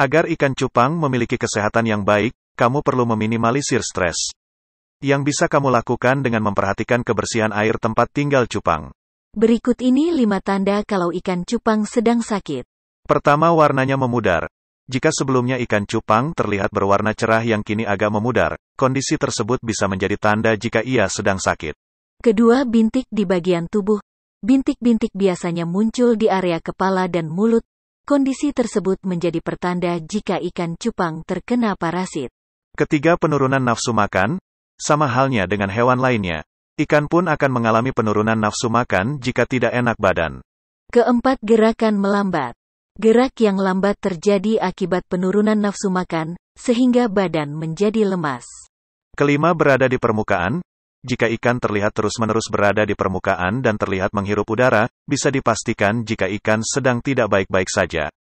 Agar ikan cupang memiliki kesehatan yang baik, kamu perlu meminimalisir stres. Yang bisa kamu lakukan dengan memperhatikan kebersihan air tempat tinggal cupang. Berikut ini 5 tanda kalau ikan cupang sedang sakit. Pertama, warnanya memudar. Jika sebelumnya ikan cupang terlihat berwarna cerah yang kini agak memudar, kondisi tersebut bisa menjadi tanda jika ia sedang sakit. Kedua, bintik di bagian tubuh. Bintik-bintik biasanya muncul di area kepala dan mulut, Kondisi tersebut menjadi pertanda jika ikan cupang terkena parasit. Ketiga penurunan nafsu makan, sama halnya dengan hewan lainnya. Ikan pun akan mengalami penurunan nafsu makan jika tidak enak badan. Keempat gerakan melambat. Gerak yang lambat terjadi akibat penurunan nafsu makan, sehingga badan menjadi lemas. Kelima berada di permukaan. Jika ikan terlihat terus-menerus berada di permukaan dan terlihat menghirup udara, bisa dipastikan jika ikan sedang tidak baik-baik saja.